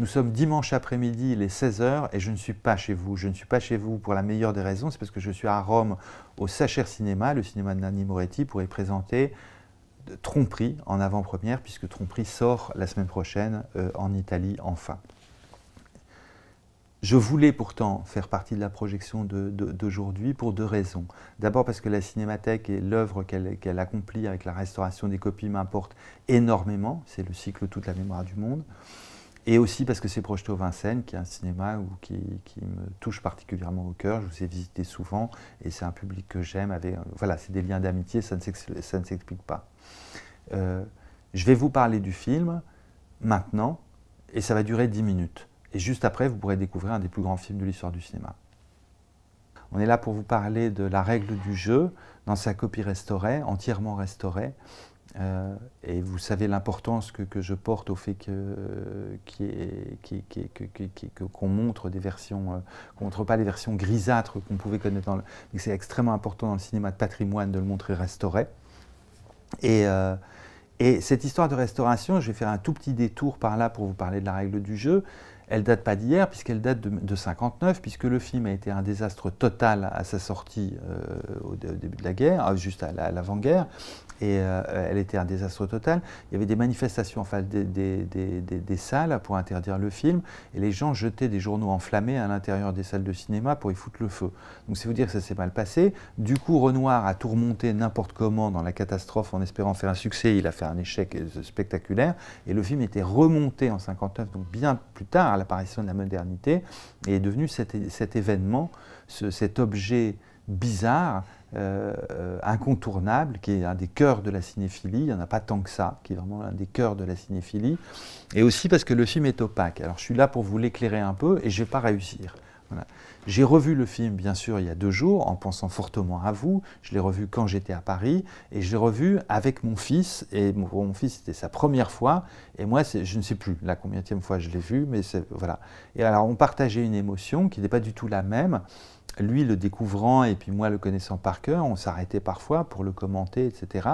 Nous sommes dimanche après-midi, il est 16h et je ne suis pas chez vous. Je ne suis pas chez vous pour la meilleure des raisons, c'est parce que je suis à Rome au Sacher Cinéma, le cinéma de Nanni Moretti, pour y présenter Tromperie en avant-première, puisque Tromperie sort la semaine prochaine euh, en Italie enfin. Je voulais pourtant faire partie de la projection d'aujourd'hui pour deux raisons. D'abord parce que la cinémathèque et l'œuvre qu'elle accomplit avec la restauration des copies m'importe énormément. C'est le cycle Toute la mémoire du monde et aussi parce que c'est projeté au Vincennes, qui est un cinéma où, qui, me touche particulièrement au cœur. Je vous ai visité souvent et c'est un public que j'aime. Euh, voilà, c'est des liens d'amitié, ça ne s'explique pas. Euh, je vais vous parler du film maintenant et ça va durer 10 minutes. Et juste après, vous pourrez découvrir un des plus grands films de l'histoire du cinéma. On est là pour vous parler de la règle du jeu dans sa copie restaurée, entièrement restaurée, euh, et vous savez l'importance que, que, je porte au fait qu'on montre des versions, euh, qu'on ne montre pas les versions grisâtres qu'on pouvait connaître C'est extrêmement important dans le cinéma de patrimoine de le montrer restauré. Et, euh, et cette histoire de restauration, je vais faire un tout petit détour par là pour vous parler de la règle du jeu elle date pas d'hier, puisqu'elle date de, 1959, puisque le film a été un désastre total à sa sortie euh, au, début de la guerre, euh, juste à, l'avant-guerre, et euh, elle était un désastre total. Il y avait des manifestations, enfin des, des, des, des, salles pour interdire le film, et les gens jetaient des journaux enflammés à l'intérieur des salles de cinéma pour y foutre le feu. Donc c'est vous dire que ça s'est mal passé. Du coup, Renoir a tout remonté n'importe comment dans la catastrophe en espérant faire un succès, il a fait un échec spectaculaire, et le film était remonté en 59, donc bien plus tard, l'apparition de la modernité, est devenu cet, événement, cet objet bizarre, euh, incontournable, qui est un des cœurs de la cinéphilie. Il n'y en a pas tant que ça, qui est vraiment un des cœurs de la cinéphilie. Et aussi parce que le film est opaque. Alors je suis là pour vous l'éclairer un peu, et je ne vais pas réussir. J'ai revu le film, bien sûr, il y a deux jours, en pensant fortement à vous. Je l'ai revu quand j'étais à Paris, et je l'ai revu avec mon fils. Et mon, mon fils, c'était sa première fois, et moi, je ne sais plus la combienième fois je l'ai vu, mais voilà. Et alors, on partageait une émotion qui n'est pas du tout la même. Lui, le découvrant, et puis moi, le connaissant par cœur, on s'arrêtait parfois pour le commenter, etc.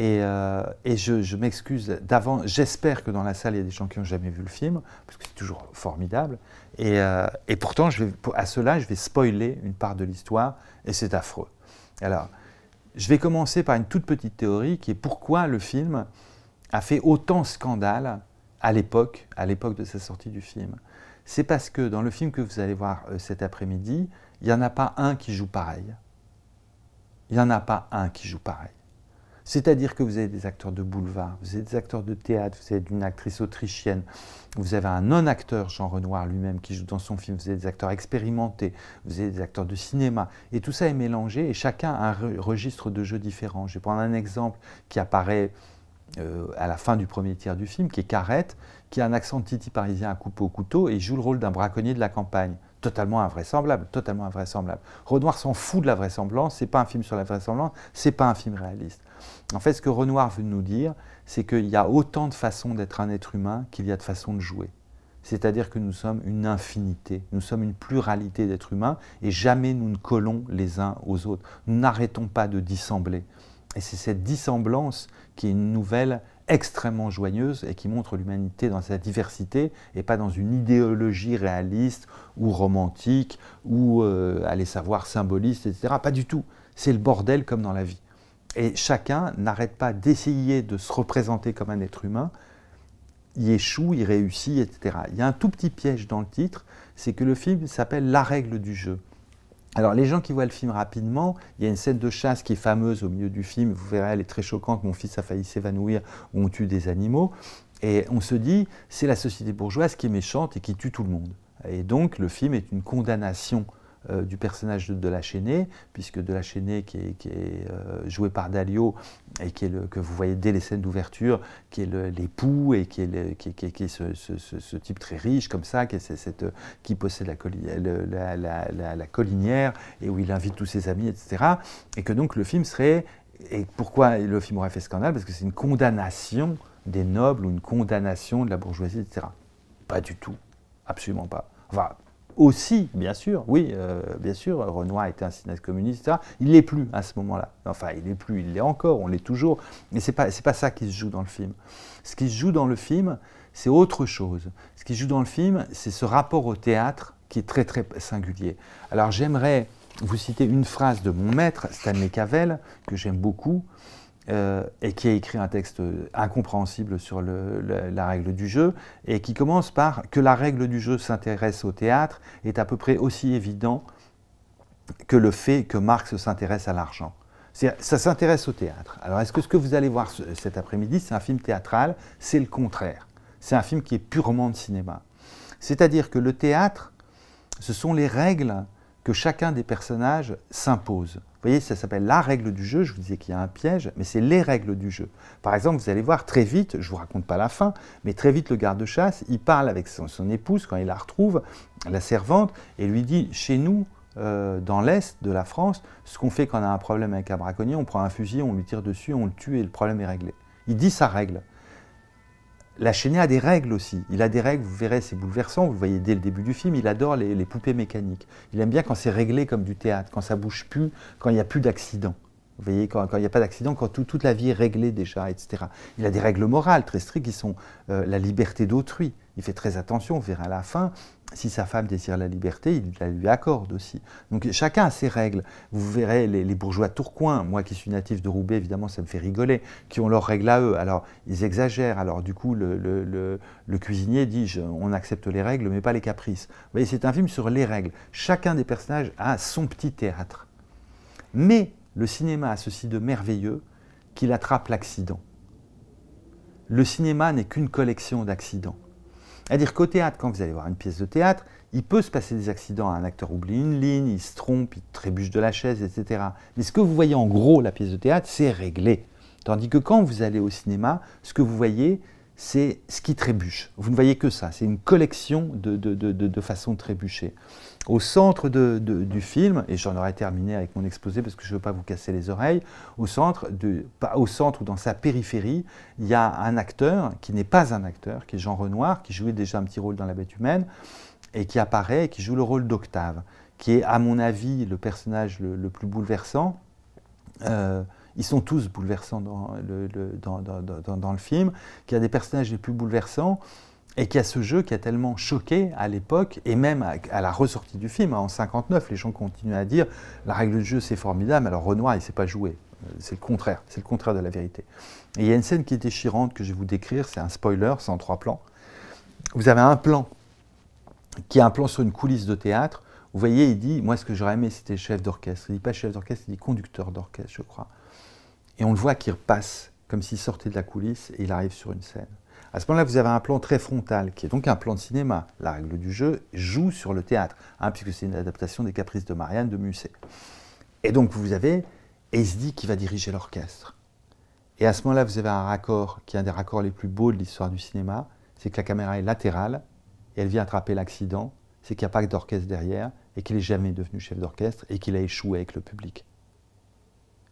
Euh, et, je, m'excuse d'avant. J'espère que dans la salle, il y a des gens qui n'ont jamais vu le film, parce que c'est toujours formidable. Et, euh, pourtant, à cela, je vais spoiler une part de l'histoire, et c'est affreux. Alors, je vais commencer par une toute petite théorie qui est pourquoi le film a fait autant scandale à l'époque, à l'époque de sa sortie du film. C'est parce que dans le film que vous allez voir euh, cet après-midi, il n'y en a pas un qui joue pareil. Il n'y en a pas un qui joue pareil. C'est-à-dire que vous avez des acteurs de boulevard, vous avez des acteurs de théâtre, vous avez une actrice autrichienne, vous avez un non-acteur, Jean Renoir lui-même, qui joue dans son film, vous avez des acteurs expérimentés, vous avez des acteurs de cinéma, et tout ça est mélangé, et chacun a un registre de jeu différent. Je vais prendre un exemple qui apparaît euh, à la fin du premier tiers du film, qui est Carrette, qui a un accent titi parisien à couper au couteau, et joue le rôle d'un braconnier de la campagne totalement invraisemblable, totalement invraisemblable. Renoir s'en fout de la vraisemblance, c'est pas un film sur la vraisemblance, c'est pas un film réaliste. En fait, ce que Renoir veut nous dire, c'est qu'il y a autant de façons d'être un être humain qu'il y a de façons de jouer. C'est-à-dire que nous sommes une infinité, nous sommes une pluralité d'êtres humains et jamais nous ne collons les uns aux autres. Nous n'arrêtons pas de dissembler. Et c'est cette dissemblance qui est une nouvelle extrêmement joyeuse et qui montre l'humanité dans sa diversité et pas dans une idéologie réaliste ou romantique ou, à euh, allez savoir, symboliste, etc. Pas du tout. C'est le bordel comme dans la vie. Et chacun n'arrête pas d'essayer de se représenter comme un être humain, il échoue, il réussit, etc. Il y a un tout petit piège dans le titre, c'est que le film s'appelle La règle du jeu. Alors les gens qui voient le film rapidement, il y a une scène de chasse qui est fameuse au milieu du film, vous verrez, elle est très choquante, mon fils a failli s'évanouir, on tue des animaux, et on se dit, c'est la société bourgeoise qui est méchante et qui tue tout le monde. Et donc le film est une condamnation euh, du personnage de, de la puisque de la qui est, euh, joué par Dalio et qui est le, que vous voyez dès les scènes d'ouverture, qui est l'époux et qui est, qui, ce, type très riche comme ça, qui, cette, qui possède la, la, la, collinière et où il invite tous ses amis, etc. Et que donc le film serait et pourquoi le film aurait fait scandale Parce que c'est une condamnation des nobles ou une condamnation de la bourgeoisie, etc. Pas du tout, absolument pas. va aussi, bien sûr, oui, euh, bien sûr, Renoir était un cinéaste communiste, etc. Il l'est plus à ce moment-là. Enfin, il l'est plus, il l'est encore, on l'est toujours. Mais c'est pas, pas ça qui se joue dans le film. Ce qui se joue dans le film, c'est autre chose. Ce qui se joue dans le film, c'est ce rapport au théâtre qui est très très singulier. Alors j'aimerais vous citer une phrase de mon maître, Stanley Cavell, que j'aime beaucoup, euh, et qui a écrit un texte incompréhensible sur la règle du jeu, et qui commence par que la règle du jeu s'intéresse au théâtre est à peu près aussi évident que le fait que Marx s'intéresse à l'argent. Ça s'intéresse au théâtre. Alors est-ce que ce que vous allez voir cet après-midi, c'est un film théâtral C'est le contraire. C'est un film qui est purement de cinéma. C'est-à-dire que le théâtre, ce sont les règles que chacun des personnages s'impose. Vous voyez, ça s'appelle la règle du jeu. Je vous disais qu'il y a un piège, mais c'est les règles du jeu. Par exemple, vous allez voir très vite, je ne vous raconte pas la fin, mais très vite, le garde-chasse, il parle avec son, épouse quand il la retrouve, la servante, et lui dit Chez nous, euh, dans l'Est de la France, ce qu'on fait quand on a un problème avec un braconnier, on prend un fusil, on lui tire dessus, on le tue et le problème est réglé. Il dit sa règle. La chaîne a des règles aussi. Il a des règles, vous verrez, c'est bouleversant, vous voyez dès le début du film, il adore les, poupées mécaniques. Il aime bien quand c'est réglé comme du théâtre, quand ça bouge plus, quand il n'y a plus d'accident. Vous voyez, quand, il n'y a pas d'accident, quand toute la vie est réglée déjà, etc. Il a des règles morales très strictes qui sont euh, la liberté d'autrui. Il fait très attention, vous verrez à la fin si sa femme désire la liberté, il la lui accorde aussi. Donc chacun a ses règles. Vous verrez les, bourgeois tourcoins, moi qui suis natif de Roubaix, évidemment ça me fait rigoler, qui ont leurs règles à eux. Alors ils exagèrent, alors du coup le, cuisinier dit je, on accepte les règles mais pas les caprices. Vous voyez, c'est un film sur les règles. Chacun des personnages a son petit théâtre. Mais le cinéma a ceci de merveilleux qu'il attrape l'accident. Le cinéma n'est qu'une collection d'accidents. C'est-à-dire qu'au théâtre, quand vous allez voir une pièce de théâtre, il peut se passer des accidents. Un acteur oublie une ligne, il se trompe, il trébuche de la chaise, etc. Mais ce que vous voyez en gros, la pièce de théâtre, c'est réglé. Tandis que quand vous allez au cinéma, ce que vous voyez, c'est ce qui trébuche. Vous ne voyez que ça. C'est une collection de, façons de trébucher au centre du film, et j'en aurais terminé avec mon exposé parce que je ne veux pas vous casser les oreilles, au centre, au centre ou dans sa périphérie, il y a un acteur qui n'est pas un acteur, qui est Jean Renoir, qui jouait déjà un petit rôle dans La bête humaine, et qui apparaît et qui joue le rôle d'Octave, qui est à mon avis le personnage le, plus bouleversant. Euh, ils sont tous bouleversants dans le, dans, le film, qui a des personnages les plus bouleversants et qu'il y a ce jeu qui a tellement choqué à l'époque, et même à, la ressortie du film, hein, en 59, les gens continuent à dire la règle du jeu c'est formidable, alors Renoir il ne sait pas jouer. Euh, c'est le contraire, c'est le contraire de la vérité. Et il y a une scène qui est déchirante que je vais vous décrire, c'est un spoiler, c'est en trois plans. Vous avez un plan qui est un plan sur une coulisse de théâtre. Vous voyez, il dit, moi ce que j'aurais aimé c'était chef d'orchestre. Il dit pas chef d'orchestre, il dit conducteur d'orchestre, je crois. Et on le voit qu'il repasse, comme s'il sortait de la coulisse, et il arrive sur une scène. À ce moment-là, vous avez un plan très frontal, qui est donc un plan de cinéma. La règle du jeu joue sur le théâtre, hein, puisque c'est une adaptation des Caprices de Marianne de Musset. Et donc, vous avez dit qui va diriger l'orchestre. Et à ce moment-là, vous avez un raccord, qui est un des raccords les plus beaux de l'histoire du cinéma, c'est que la caméra est latérale, et elle vient attraper l'accident, c'est qu'il n'y a pas d'orchestre derrière, et qu'il n'est jamais devenu chef d'orchestre, et qu'il a échoué avec le public.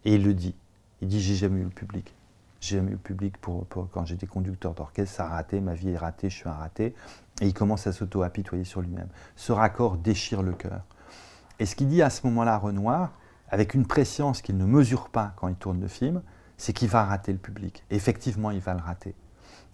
Et il le dit. Il dit, j'ai jamais eu le public j'ai jamais eu public pour, quand j'étais conducteur d'orchestre, ça a raté, ma vie est ratée, je suis un raté. Et il commence à s'auto-apitoyer sur lui-même. Ce raccord déchire le cœur. Et ce qu'il dit à ce moment-là, Renoir, avec une préscience qu'il ne mesure pas quand il tourne le film, c'est qu'il va rater le public. effectivement, il va le rater.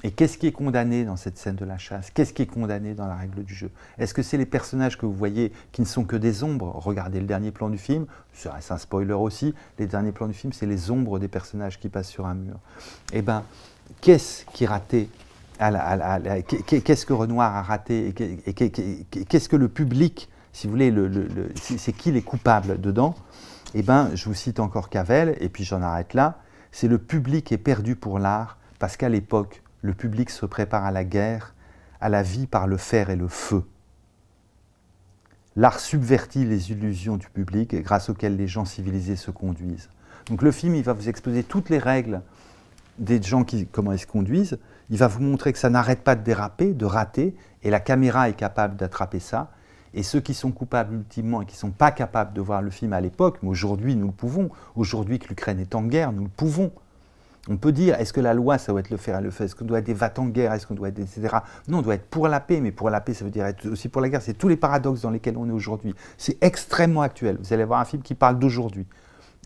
Et qu'est-ce qui est condamné dans cette scène de la chasse Qu'est-ce qui est condamné dans la règle du jeu Est-ce que c'est les personnages que vous voyez qui ne sont que des ombres Regardez le dernier plan du film, c'est un spoiler aussi, les derniers plans du film, c'est les ombres des personnages qui passent sur un mur. Eh bien, qu'est-ce qui est raté Qu'est-ce que Renoir a raté Et qu'est-ce que le public, si vous voulez, c'est qui les coupables dedans Eh bien, je vous cite encore Cavel, et puis j'en arrête là, c'est le public est perdu pour l'art, parce qu'à l'époque, le public se prépare à la guerre, à la vie par le fer et le feu. L'art subvertit les illusions du public grâce auxquelles les gens civilisés se conduisent. Donc le film, il va vous exposer toutes les règles des gens qui comment ils se conduisent. Il va vous montrer que ça n'arrête pas de déraper, de rater, et la caméra est capable d'attraper ça. Et ceux qui sont coupables ultimement et qui ne sont pas capables de voir le film à l'époque, mais aujourd'hui nous le pouvons, aujourd'hui que l'Ukraine est en guerre, nous le pouvons, on peut dire, est-ce que la loi, ça doit être le faire, et le faire, Est-ce qu'on doit être des vatants en guerre Est-ce qu'on doit être, etc. Non, on doit être pour la paix, mais pour la paix, ça veut dire être aussi pour la guerre. C'est tous les paradoxes dans lesquels on est aujourd'hui. C'est extrêmement actuel. Vous allez voir un film qui parle d'aujourd'hui.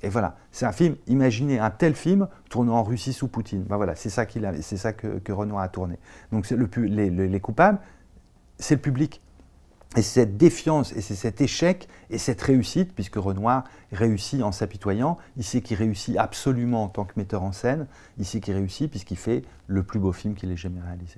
Et voilà, c'est un film, imaginez un tel film tourné en Russie sous Poutine. Ben voilà, c'est ça, ça que, Renoir a tourné. Donc le, les, les coupables, c'est le public. Et cette défiance et c'est cet échec et cette réussite, puisque Renoir réussit en s'apitoyant, il sait qu'il réussit absolument en tant que metteur en scène, il sait qu'il réussit puisqu'il fait le plus beau film qu'il ait jamais réalisé.